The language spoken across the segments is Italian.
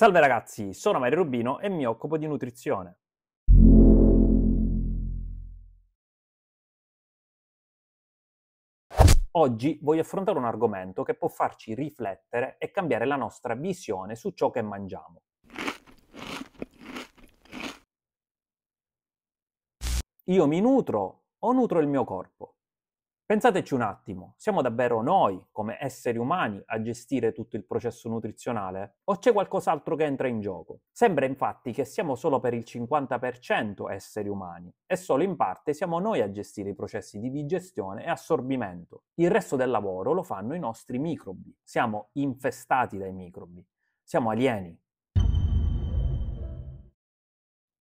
Salve ragazzi, sono Mario Rubino e mi occupo di nutrizione. Oggi voglio affrontare un argomento che può farci riflettere e cambiare la nostra visione su ciò che mangiamo. Io mi nutro o nutro il mio corpo? Pensateci un attimo, siamo davvero noi, come esseri umani, a gestire tutto il processo nutrizionale? O c'è qualcos'altro che entra in gioco? Sembra infatti che siamo solo per il 50% esseri umani e solo in parte siamo noi a gestire i processi di digestione e assorbimento. Il resto del lavoro lo fanno i nostri microbi. Siamo infestati dai microbi. Siamo alieni,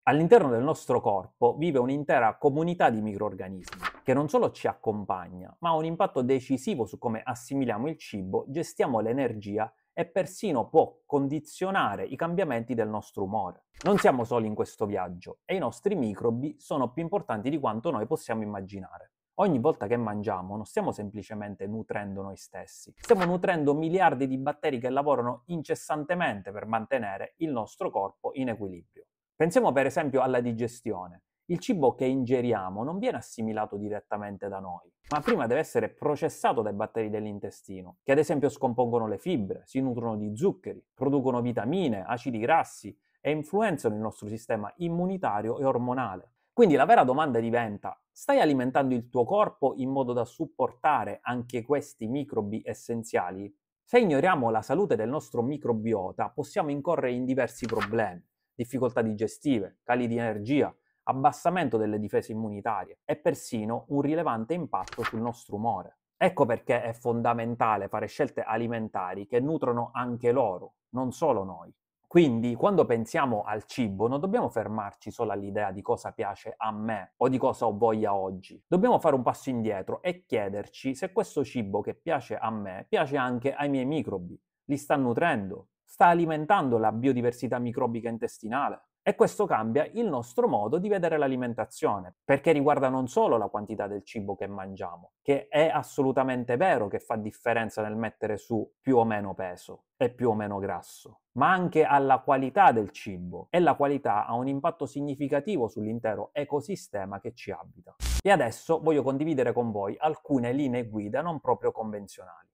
All'interno del nostro corpo vive un'intera comunità di microorganismi che non solo ci accompagna, ma ha un impatto decisivo su come assimiliamo il cibo, gestiamo l'energia e persino può condizionare i cambiamenti del nostro umore. Non siamo soli in questo viaggio e i nostri microbi sono più importanti di quanto noi possiamo immaginare. Ogni volta che mangiamo non stiamo semplicemente nutrendo noi stessi, stiamo nutrendo miliardi di batteri che lavorano incessantemente per mantenere il nostro corpo in equilibrio. Pensiamo per esempio alla digestione. Il cibo che ingeriamo non viene assimilato direttamente da noi, ma prima deve essere processato dai batteri dell'intestino, che ad esempio scompongono le fibre, si nutrono di zuccheri, producono vitamine, acidi grassi e influenzano il nostro sistema immunitario e ormonale. Quindi la vera domanda diventa, stai alimentando il tuo corpo in modo da supportare anche questi microbi essenziali? Se ignoriamo la salute del nostro microbiota possiamo incorrere in diversi problemi difficoltà digestive, cali di energia, abbassamento delle difese immunitarie e persino un rilevante impatto sul nostro umore. Ecco perché è fondamentale fare scelte alimentari che nutrono anche loro, non solo noi. Quindi, quando pensiamo al cibo, non dobbiamo fermarci solo all'idea di cosa piace a me o di cosa ho voglia oggi. Dobbiamo fare un passo indietro e chiederci se questo cibo che piace a me piace anche ai miei microbi, li sta nutrendo, sta alimentando la biodiversità microbica intestinale. E questo cambia il nostro modo di vedere l'alimentazione, perché riguarda non solo la quantità del cibo che mangiamo, che è assolutamente vero che fa differenza nel mettere su più o meno peso e più o meno grasso, ma anche alla qualità del cibo e la qualità ha un impatto significativo sull'intero ecosistema che ci abita. E adesso voglio condividere con voi alcune linee guida non proprio convenzionali.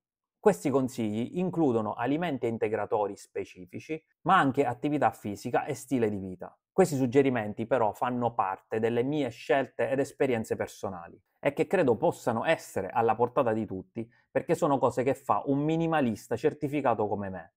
Questi consigli includono alimenti e integratori specifici, ma anche attività fisica e stile di vita. Questi suggerimenti però fanno parte delle mie scelte ed esperienze personali e che credo possano essere alla portata di tutti perché sono cose che fa un minimalista certificato come me.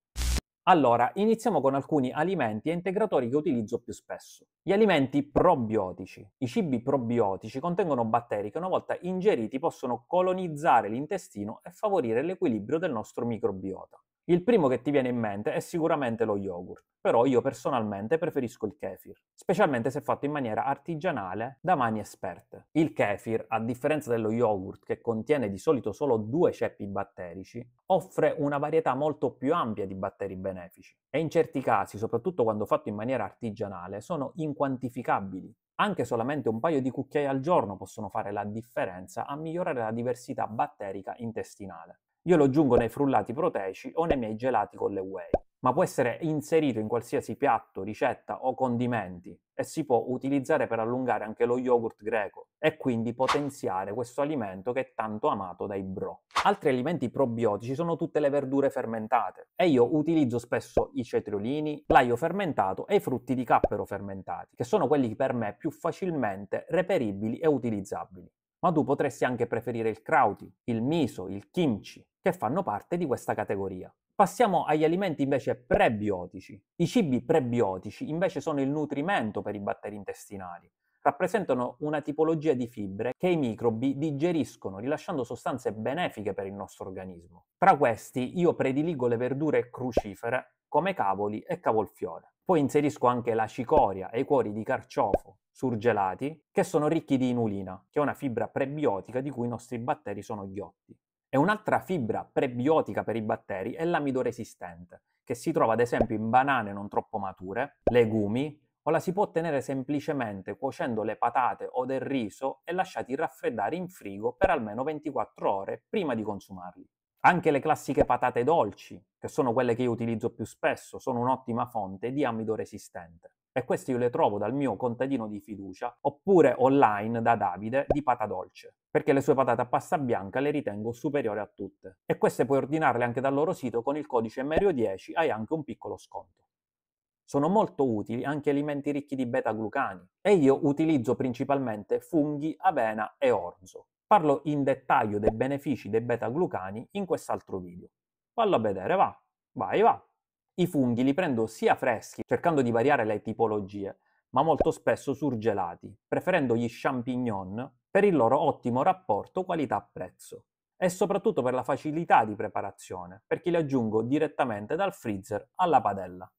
Allora, iniziamo con alcuni alimenti e integratori che utilizzo più spesso. Gli alimenti probiotici. I cibi probiotici contengono batteri che una volta ingeriti possono colonizzare l'intestino e favorire l'equilibrio del nostro microbiota. Il primo che ti viene in mente è sicuramente lo yogurt, però io personalmente preferisco il kefir, specialmente se fatto in maniera artigianale da mani esperte. Il kefir, a differenza dello yogurt che contiene di solito solo due ceppi batterici, offre una varietà molto più ampia di batteri benefici e in certi casi, soprattutto quando fatto in maniera artigianale, sono inquantificabili. Anche solamente un paio di cucchiai al giorno possono fare la differenza a migliorare la diversità batterica intestinale. Io lo aggiungo nei frullati proteici o nei miei gelati con le whey, ma può essere inserito in qualsiasi piatto, ricetta o condimenti e si può utilizzare per allungare anche lo yogurt greco e quindi potenziare questo alimento che è tanto amato dai bro. Altri alimenti probiotici sono tutte le verdure fermentate e io utilizzo spesso i cetriolini, l'aglio fermentato e i frutti di cappero fermentati, che sono quelli per me più facilmente reperibili e utilizzabili ma tu potresti anche preferire il krauti, il miso, il kimchi, che fanno parte di questa categoria. Passiamo agli alimenti invece prebiotici. I cibi prebiotici invece sono il nutrimento per i batteri intestinali. Rappresentano una tipologia di fibre che i microbi digeriscono, rilasciando sostanze benefiche per il nostro organismo. Tra questi io prediligo le verdure crucifere come cavoli e cavolfiore. Poi inserisco anche la cicoria e i cuori di carciofo, surgelati, che sono ricchi di inulina, che è una fibra prebiotica di cui i nostri batteri sono ghiotti. E un'altra fibra prebiotica per i batteri è l'amido resistente, che si trova ad esempio in banane non troppo mature, legumi, o la si può ottenere semplicemente cuocendo le patate o del riso e lasciati raffreddare in frigo per almeno 24 ore prima di consumarli. Anche le classiche patate dolci, che sono quelle che io utilizzo più spesso, sono un'ottima fonte di amido resistente. E queste io le trovo dal mio contadino di fiducia, oppure online da Davide di Pata Dolce, perché le sue patate a pasta bianca le ritengo superiori a tutte. E queste puoi ordinarle anche dal loro sito con il codice Merio10, hai anche un piccolo sconto. Sono molto utili anche alimenti ricchi di beta-glucani e io utilizzo principalmente funghi, avena e orzo. Parlo in dettaglio dei benefici dei beta-glucani in quest'altro video. Fallo a vedere, va, vai, va. I funghi li prendo sia freschi, cercando di variare le tipologie, ma molto spesso surgelati, preferendo gli champignon per il loro ottimo rapporto qualità-prezzo e soprattutto per la facilità di preparazione, perché li aggiungo direttamente dal freezer alla padella.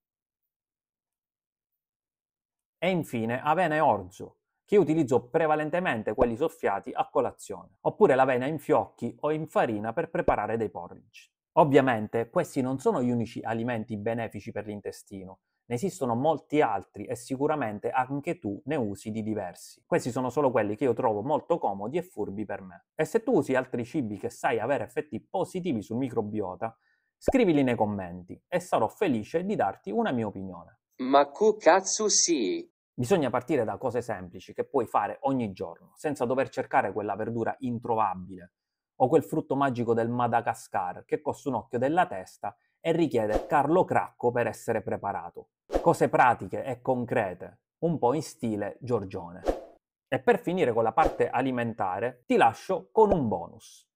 E infine avena e orzo, che utilizzo prevalentemente quelli soffiati a colazione, oppure l'avena in fiocchi o in farina per preparare dei porridge. Ovviamente questi non sono gli unici alimenti benefici per l'intestino, ne esistono molti altri e sicuramente anche tu ne usi di diversi. Questi sono solo quelli che io trovo molto comodi e furbi per me. E se tu usi altri cibi che sai avere effetti positivi sul microbiota, scrivili nei commenti e sarò felice di darti una mia opinione. Ma cu cazzo sì! Bisogna partire da cose semplici che puoi fare ogni giorno, senza dover cercare quella verdura introvabile o quel frutto magico del Madagascar che costa un occhio della testa e richiede Carlo Cracco per essere preparato. Cose pratiche e concrete, un po' in stile Giorgione. E per finire con la parte alimentare ti lascio con un bonus.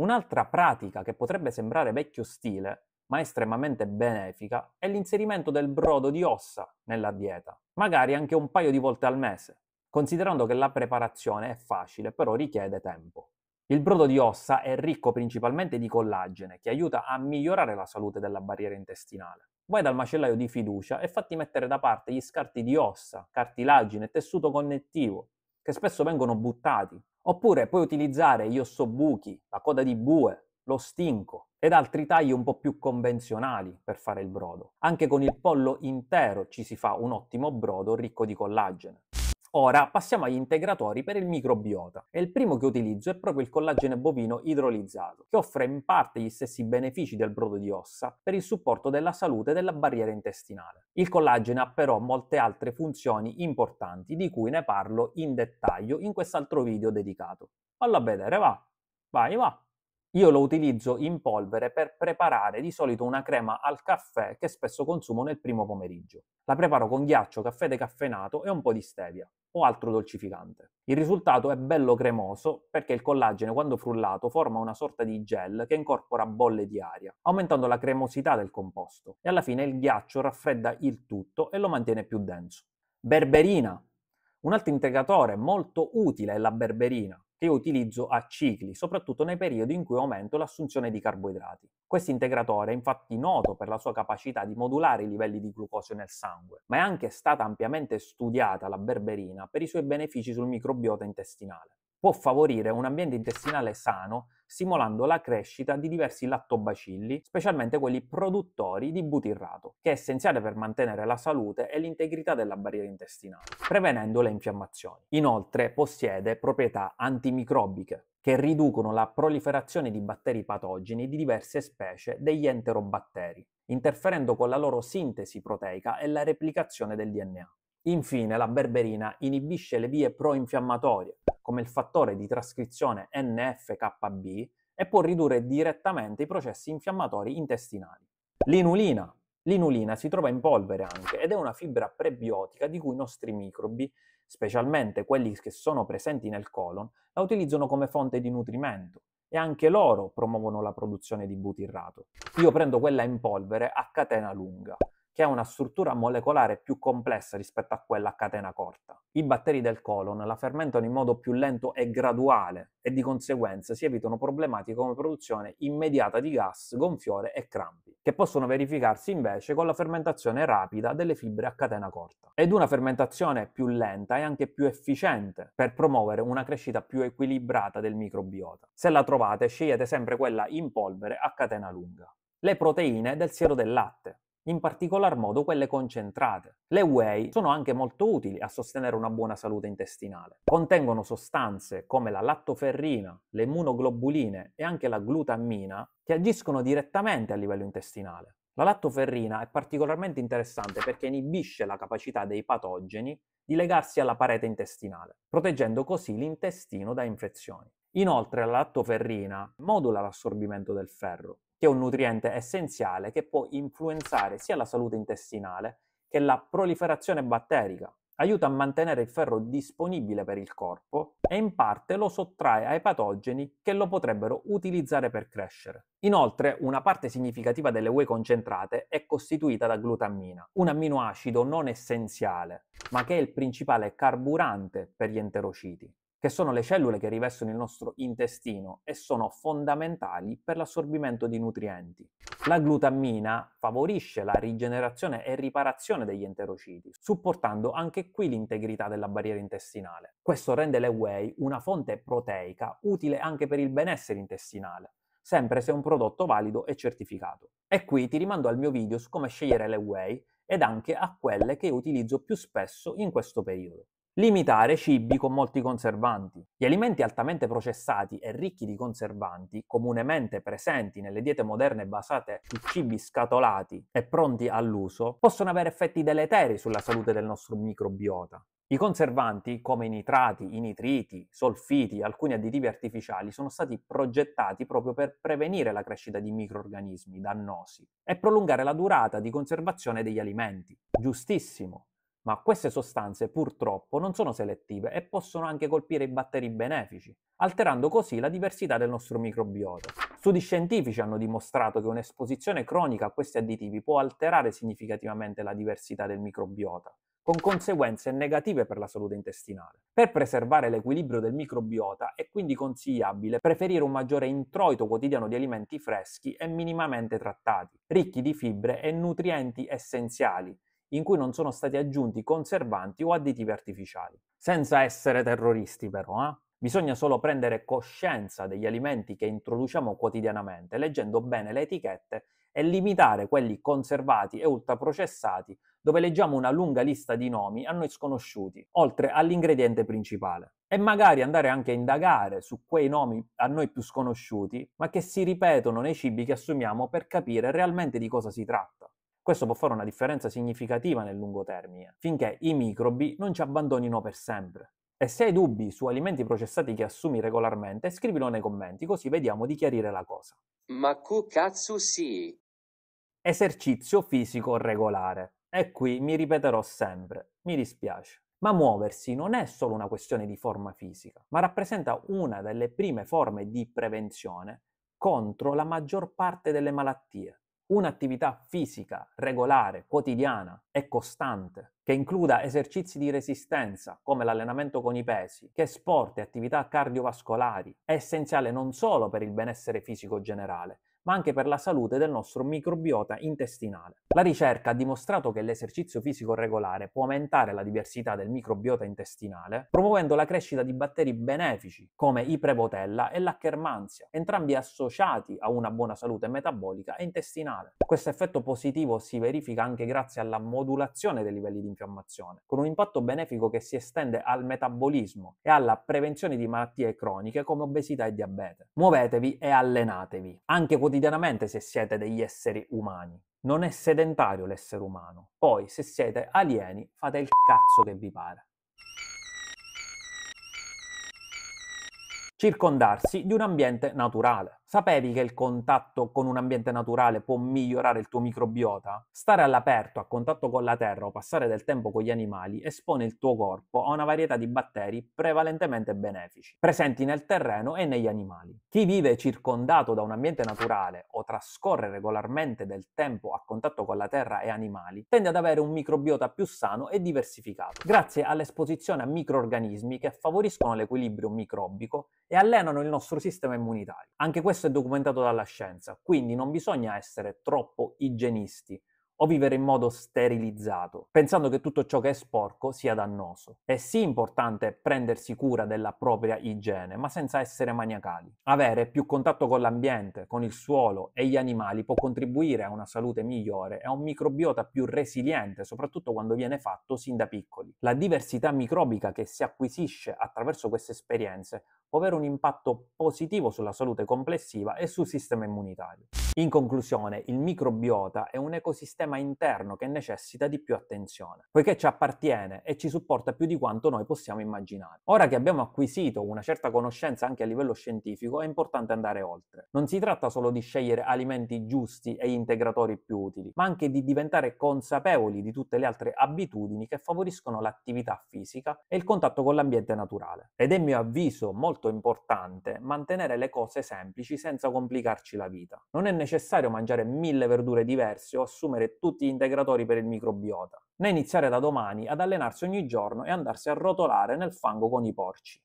Un'altra pratica che potrebbe sembrare vecchio stile, ma estremamente benefica, è l'inserimento del brodo di ossa nella dieta, magari anche un paio di volte al mese, considerando che la preparazione è facile, però richiede tempo. Il brodo di ossa è ricco principalmente di collagene, che aiuta a migliorare la salute della barriera intestinale. Vai dal macellaio di fiducia e fatti mettere da parte gli scarti di ossa, cartilagine e tessuto connettivo, che spesso vengono buttati. Oppure puoi utilizzare gli ossobuchi, la coda di bue, lo stinco ed altri tagli un po' più convenzionali per fare il brodo. Anche con il pollo intero ci si fa un ottimo brodo ricco di collagene. Ora passiamo agli integratori per il microbiota e il primo che utilizzo è proprio il collagene bovino idrolizzato, che offre in parte gli stessi benefici del brodo di ossa per il supporto della salute della barriera intestinale. Il collagene ha però molte altre funzioni importanti di cui ne parlo in dettaglio in quest'altro video dedicato. Fallo a vedere, va! Vai, va! Io lo utilizzo in polvere per preparare di solito una crema al caffè che spesso consumo nel primo pomeriggio. La preparo con ghiaccio, caffè decaffeinato e un po' di stevia o altro dolcificante. Il risultato è bello cremoso perché il collagene quando frullato forma una sorta di gel che incorpora bolle di aria, aumentando la cremosità del composto e alla fine il ghiaccio raffredda il tutto e lo mantiene più denso. Berberina. Un altro integratore molto utile è la berberina che io utilizzo a cicli, soprattutto nei periodi in cui aumento l'assunzione di carboidrati. Questo integratore è infatti noto per la sua capacità di modulare i livelli di glucosio nel sangue, ma è anche stata ampiamente studiata la berberina per i suoi benefici sul microbiota intestinale può favorire un ambiente intestinale sano stimolando la crescita di diversi lattobacilli, specialmente quelli produttori di butirrato, che è essenziale per mantenere la salute e l'integrità della barriera intestinale, prevenendo le infiammazioni. Inoltre possiede proprietà antimicrobiche, che riducono la proliferazione di batteri patogeni di diverse specie degli enterobatteri, interferendo con la loro sintesi proteica e la replicazione del DNA. Infine, la berberina inibisce le vie proinfiammatorie, come il fattore di trascrizione NFKB e può ridurre direttamente i processi infiammatori intestinali. L'inulina. L'inulina si trova in polvere anche ed è una fibra prebiotica di cui i nostri microbi, specialmente quelli che sono presenti nel colon, la utilizzano come fonte di nutrimento e anche loro promuovono la produzione di butirrato. Io prendo quella in polvere a catena lunga che ha una struttura molecolare più complessa rispetto a quella a catena corta. I batteri del colon la fermentano in modo più lento e graduale e di conseguenza si evitano problematiche come produzione immediata di gas, gonfiore e crampi, che possono verificarsi invece con la fermentazione rapida delle fibre a catena corta. Ed una fermentazione più lenta è anche più efficiente per promuovere una crescita più equilibrata del microbiota. Se la trovate scegliete sempre quella in polvere a catena lunga. Le proteine del siero del latte in particolar modo quelle concentrate. Le whey sono anche molto utili a sostenere una buona salute intestinale. Contengono sostanze come la lattoferrina, le immunoglobuline e anche la glutammina che agiscono direttamente a livello intestinale. La lattoferrina è particolarmente interessante perché inibisce la capacità dei patogeni di legarsi alla parete intestinale, proteggendo così l'intestino da infezioni. Inoltre la lattoferrina modula l'assorbimento del ferro, che è un nutriente essenziale che può influenzare sia la salute intestinale che la proliferazione batterica, aiuta a mantenere il ferro disponibile per il corpo e in parte lo sottrae ai patogeni che lo potrebbero utilizzare per crescere. Inoltre, una parte significativa delle UE concentrate è costituita da glutammina, un amminoacido non essenziale, ma che è il principale carburante per gli enterociti che sono le cellule che rivestono il nostro intestino e sono fondamentali per l'assorbimento di nutrienti. La glutammina favorisce la rigenerazione e riparazione degli enterociti, supportando anche qui l'integrità della barriera intestinale. Questo rende le whey una fonte proteica utile anche per il benessere intestinale, sempre se è un prodotto valido e certificato. E qui ti rimando al mio video su come scegliere le whey ed anche a quelle che utilizzo più spesso in questo periodo. Limitare cibi con molti conservanti. Gli alimenti altamente processati e ricchi di conservanti, comunemente presenti nelle diete moderne basate su cibi scatolati e pronti all'uso, possono avere effetti deleteri sulla salute del nostro microbiota. I conservanti, come i nitrati, i nitriti, i solfiti, alcuni additivi artificiali, sono stati progettati proprio per prevenire la crescita di microorganismi dannosi e prolungare la durata di conservazione degli alimenti. Giustissimo. Ma queste sostanze purtroppo non sono selettive e possono anche colpire i batteri benefici, alterando così la diversità del nostro microbiota. Studi scientifici hanno dimostrato che un'esposizione cronica a questi additivi può alterare significativamente la diversità del microbiota, con conseguenze negative per la salute intestinale. Per preservare l'equilibrio del microbiota è quindi consigliabile preferire un maggiore introito quotidiano di alimenti freschi e minimamente trattati, ricchi di fibre e nutrienti essenziali, in cui non sono stati aggiunti conservanti o additivi artificiali. Senza essere terroristi però, eh? Bisogna solo prendere coscienza degli alimenti che introduciamo quotidianamente, leggendo bene le etichette e limitare quelli conservati e ultraprocessati, dove leggiamo una lunga lista di nomi a noi sconosciuti, oltre all'ingrediente principale. E magari andare anche a indagare su quei nomi a noi più sconosciuti, ma che si ripetono nei cibi che assumiamo per capire realmente di cosa si tratta. Questo può fare una differenza significativa nel lungo termine, finché i microbi non ci abbandonino per sempre. E se hai dubbi su alimenti processati che assumi regolarmente, scrivilo nei commenti così vediamo di chiarire la cosa. Makukatsu si. Esercizio fisico regolare. E qui mi ripeterò sempre, mi dispiace. Ma muoversi non è solo una questione di forma fisica, ma rappresenta una delle prime forme di prevenzione contro la maggior parte delle malattie un'attività fisica regolare, quotidiana e costante, che includa esercizi di resistenza come l'allenamento con i pesi, che sport e attività cardiovascolari, è essenziale non solo per il benessere fisico generale, ma anche per la salute del nostro microbiota intestinale. La ricerca ha dimostrato che l'esercizio fisico regolare può aumentare la diversità del microbiota intestinale, promuovendo la crescita di batteri benefici come i Prevotella e la Kermansia, entrambi associati a una buona salute metabolica e intestinale. Questo effetto positivo si verifica anche grazie alla modulazione dei livelli di infiammazione, con un impatto benefico che si estende al metabolismo e alla prevenzione di malattie croniche come obesità e diabete. Muovetevi e allenatevi, anche quotidianamente quotidianamente se siete degli esseri umani. Non è sedentario l'essere umano. Poi, se siete alieni, fate il cazzo che vi pare. Circondarsi di un ambiente naturale. Sapevi che il contatto con un ambiente naturale può migliorare il tuo microbiota? Stare all'aperto, a contatto con la terra o passare del tempo con gli animali espone il tuo corpo a una varietà di batteri prevalentemente benefici, presenti nel terreno e negli animali. Chi vive circondato da un ambiente naturale o trascorre regolarmente del tempo a contatto con la terra e animali tende ad avere un microbiota più sano e diversificato, grazie all'esposizione a microorganismi che favoriscono l'equilibrio microbico e allenano il nostro sistema immunitario. Anche questo questo è documentato dalla scienza, quindi non bisogna essere troppo igienisti o vivere in modo sterilizzato, pensando che tutto ciò che è sporco sia dannoso. È sì importante prendersi cura della propria igiene, ma senza essere maniacali. Avere più contatto con l'ambiente, con il suolo e gli animali può contribuire a una salute migliore e a un microbiota più resiliente, soprattutto quando viene fatto sin da piccoli. La diversità microbica che si acquisisce attraverso queste esperienze può avere un impatto positivo sulla salute complessiva e sul sistema immunitario. In conclusione, il microbiota è un ecosistema interno che necessita di più attenzione, poiché ci appartiene e ci supporta più di quanto noi possiamo immaginare. Ora che abbiamo acquisito una certa conoscenza anche a livello scientifico, è importante andare oltre. Non si tratta solo di scegliere alimenti giusti e integratori più utili, ma anche di diventare consapevoli di tutte le altre abitudini che favoriscono l'attività fisica e il contatto con l'ambiente naturale. Ed è mio avviso molto molto importante mantenere le cose semplici senza complicarci la vita. Non è necessario mangiare mille verdure diverse o assumere tutti gli integratori per il microbiota, né iniziare da domani ad allenarsi ogni giorno e andarsi a rotolare nel fango con i porci.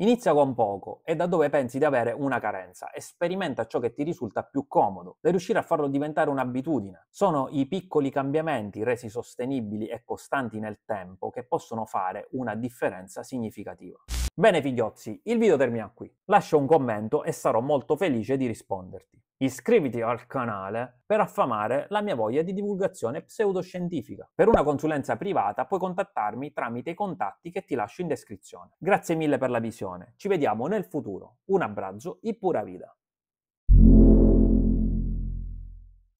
Inizia con poco e da dove pensi di avere una carenza e sperimenta ciò che ti risulta più comodo. Devi riuscire a farlo diventare un'abitudine. Sono i piccoli cambiamenti resi sostenibili e costanti nel tempo che possono fare una differenza significativa. Bene figliozzi, il video termina qui. Lascia un commento e sarò molto felice di risponderti. Iscriviti al canale per affamare la mia voglia di divulgazione pseudoscientifica. Per una consulenza privata puoi contattarmi tramite i contatti che ti lascio in descrizione. Grazie mille per la visione, ci vediamo nel futuro. Un abbraccio e pura vita.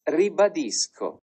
Ribadisco.